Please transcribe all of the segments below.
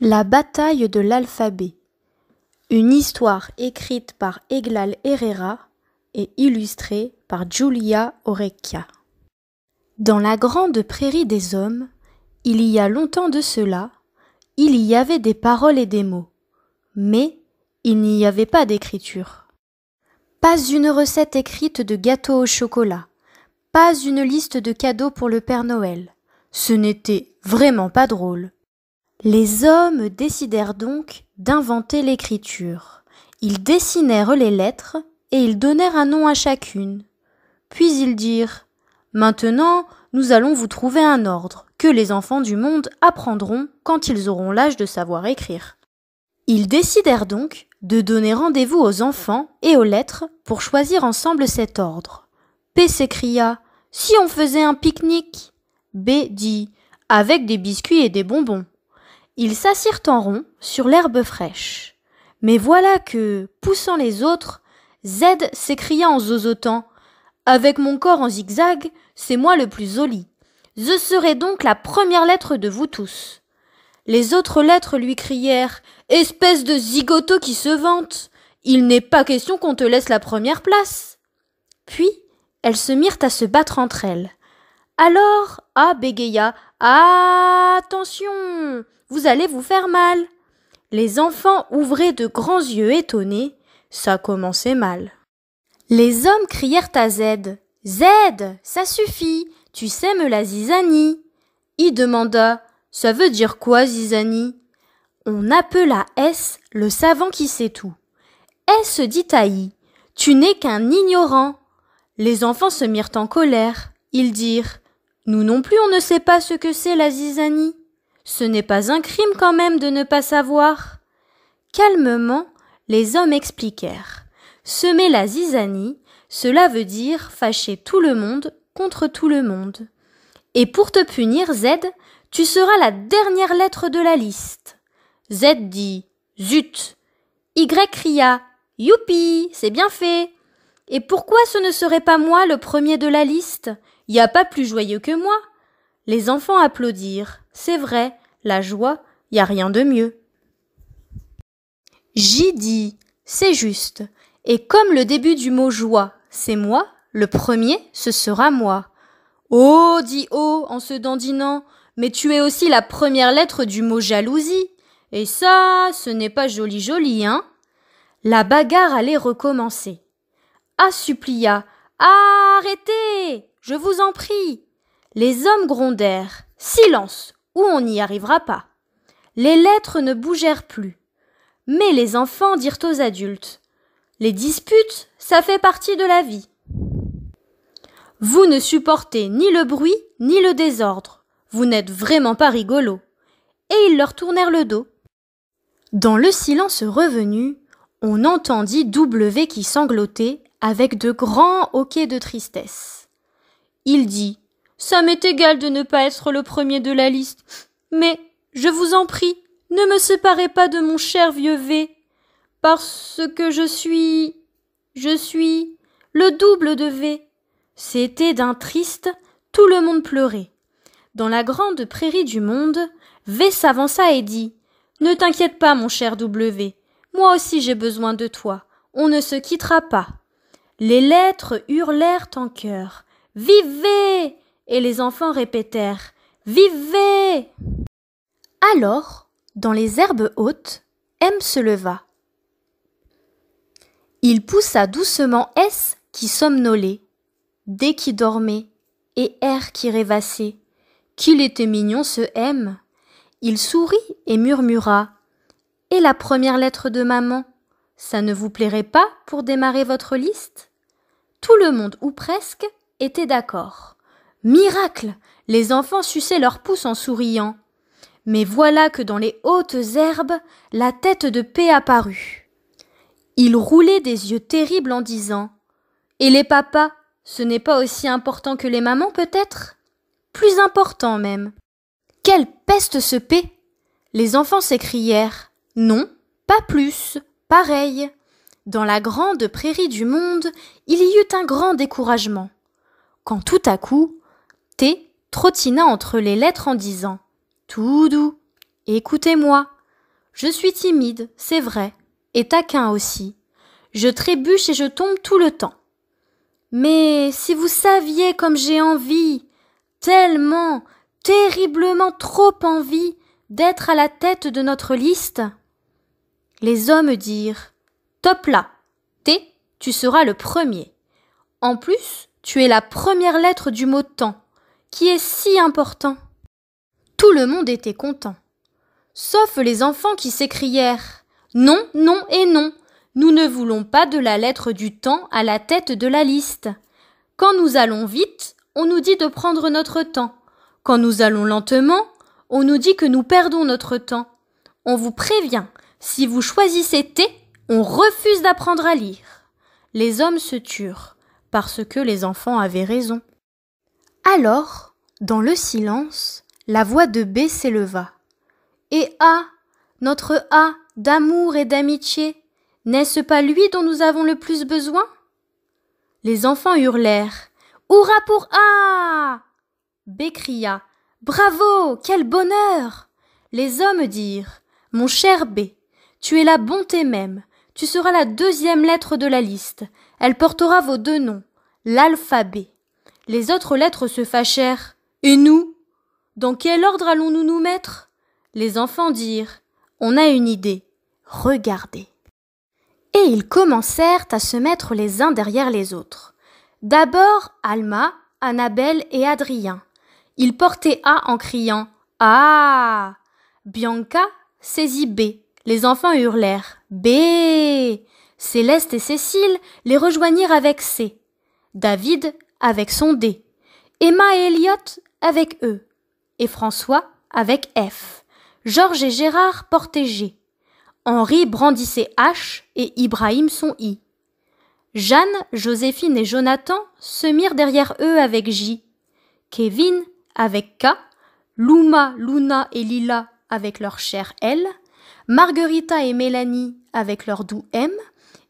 La bataille de l'alphabet. Une histoire écrite par Eglal Herrera et illustrée par Giulia Orecchia. Dans la grande prairie des hommes, il y a longtemps de cela, il y avait des paroles et des mots, mais il n'y avait pas d'écriture. Pas une recette écrite de gâteau au chocolat, pas une liste de cadeaux pour le Père Noël. Ce n'était vraiment pas drôle. Les hommes décidèrent donc d'inventer l'écriture. Ils dessinèrent les lettres et ils donnèrent un nom à chacune. Puis ils dirent Maintenant, nous allons vous trouver un ordre que les enfants du monde apprendront quand ils auront l'âge de savoir écrire. Ils décidèrent donc de donner rendez-vous aux enfants et aux lettres pour choisir ensemble cet ordre. P s'écria Si on faisait un pique-nique B dit Avec des biscuits et des bonbons. Ils s'assirent en rond sur l'herbe fraîche. Mais voilà que, poussant les autres, Z s'écria en zozotant. Avec mon corps en zigzag, c'est moi le plus joli. Je serai donc la première lettre de vous tous. Les autres lettres lui crièrent Espèce de zigoto qui se vante Il n'est pas question qu'on te laisse la première place Puis, elles se mirent à se battre entre elles. Alors A bégaya Attention Vous allez vous faire mal Les enfants ouvraient de grands yeux étonnés. Ça commençait mal. Les hommes crièrent à Z. Z Ça suffit Tu sèmes la zizanie I demanda Ça veut dire quoi, zizanie On appela S, le savant qui sait tout. S dit à I Tu n'es qu'un ignorant les enfants se mirent en colère. Ils dirent nous non plus on ne sait pas ce que c'est la zizanie. Ce n'est pas un crime quand même de ne pas savoir. Calmement, les hommes expliquèrent. Semer la zizanie, cela veut dire fâcher tout le monde contre tout le monde. Et pour te punir, Z, tu seras la dernière lettre de la liste. Z dit Zut. Y cria Youpi, c'est bien fait. Et pourquoi ce ne serait pas moi le premier de la liste? n'y a pas plus joyeux que moi. Les enfants applaudirent. C'est vrai, la joie, y a rien de mieux. J'y dis, c'est juste. Et comme le début du mot joie, c'est moi, le premier, ce sera moi. Oh, dit O oh, en se dandinant, mais tu es aussi la première lettre du mot jalousie. Et ça, ce n'est pas joli joli, hein? La bagarre allait recommencer. Ah, supplia. Arrêtez! Je vous en prie. Les hommes grondèrent. Silence, ou on n'y arrivera pas. Les lettres ne bougèrent plus. Mais les enfants dirent aux adultes. Les disputes, ça fait partie de la vie. Vous ne supportez ni le bruit, ni le désordre. Vous n'êtes vraiment pas rigolo. Et ils leur tournèrent le dos. Dans le silence revenu, on entendit W qui sanglotait avec de grands hoquets de tristesse. Il dit Ça m'est égal de ne pas être le premier de la liste, mais je vous en prie, ne me séparez pas de mon cher vieux V, parce que je suis. je suis. le double de V. C'était d'un triste, tout le monde pleurait. Dans la grande prairie du monde, V s'avança et dit Ne t'inquiète pas, mon cher W. Moi aussi j'ai besoin de toi. On ne se quittera pas. Les lettres hurlèrent en cœur. Vivez Et les enfants répétèrent Vivez Alors, dans les herbes hautes, M se leva. Il poussa doucement S qui somnolait, D qui dormait et R qui rêvassait. Qu'il était mignon ce M Il sourit et murmura Et la première lettre de maman Ça ne vous plairait pas pour démarrer votre liste Tout le monde, ou presque, étaient d'accord. Miracle. Les enfants suçaient leurs pouces en souriant. Mais voilà que dans les hautes herbes, la tête de paix apparut. Il roulait des yeux terribles en disant. Et les papas, ce n'est pas aussi important que les mamans, peut-être? Plus important même. Quelle peste ce paix. Les enfants s'écrièrent. Non, pas plus, pareil. Dans la grande prairie du monde, il y eut un grand découragement quand tout à coup, T trottina entre les lettres en disant Tout doux, écoutez-moi. Je suis timide, c'est vrai, et taquin aussi. Je trébuche et je tombe tout le temps. Mais si vous saviez comme j'ai envie, tellement, terriblement trop envie d'être à la tête de notre liste. Les hommes dirent Top là, T, tu seras le premier. En plus, tu es la première lettre du mot temps, qui est si important. Tout le monde était content, sauf les enfants qui s'écrièrent Non, non et non, nous ne voulons pas de la lettre du temps à la tête de la liste. Quand nous allons vite, on nous dit de prendre notre temps. Quand nous allons lentement, on nous dit que nous perdons notre temps. On vous prévient, si vous choisissez T, on refuse d'apprendre à lire. Les hommes se turent parce que les enfants avaient raison. Alors, dans le silence, la voix de B s'éleva. Et A, notre A d'amour et d'amitié, n'est-ce pas lui dont nous avons le plus besoin Les enfants hurlèrent. Hurrah pour A B cria. Bravo Quel bonheur Les hommes dirent. Mon cher B, tu es la bonté même. Tu seras la deuxième lettre de la liste. Elle portera vos deux noms, l'alphabet. Les autres lettres se fâchèrent. Et nous Dans quel ordre allons-nous nous mettre Les enfants dirent. On a une idée. Regardez. Et ils commencèrent à se mettre les uns derrière les autres. D'abord Alma, Annabelle et Adrien. Ils portaient A en criant Ah Bianca saisit B. Les enfants hurlèrent B Céleste et Cécile les rejoignirent avec C, David avec son D, Emma et Elliot avec E, et François avec F. Georges et Gérard portaient G. Henri brandissait H et Ibrahim son I. Jeanne, Joséphine et Jonathan se mirent derrière eux avec J. Kevin avec K. Luma, Luna et Lila avec leur chère L. Marguerita et Mélanie avec leur doux M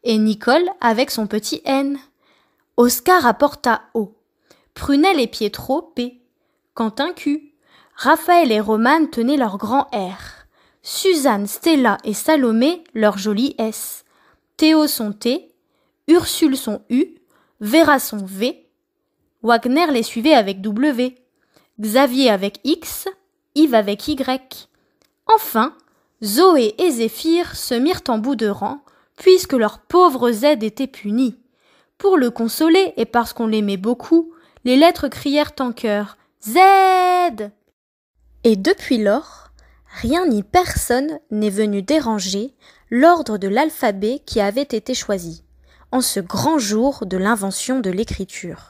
et Nicole avec son petit N. Oscar apporta O. Prunel et Pietro P. Quentin Q. Raphaël et Romane tenaient leur grand R. Suzanne, Stella et Salomé leur joli S. Théo son T. Ursule son U. Vera son V. Wagner les suivait avec W. Xavier avec X. Yves avec Y. Enfin, Zoé et Zéphyr se mirent en bout de rang, puisque leur pauvre Z était puni. Pour le consoler, et parce qu'on l'aimait beaucoup, les lettres crièrent en cœur Z Et depuis lors, rien ni personne n'est venu déranger l'ordre de l'alphabet qui avait été choisi, en ce grand jour de l'invention de l'écriture.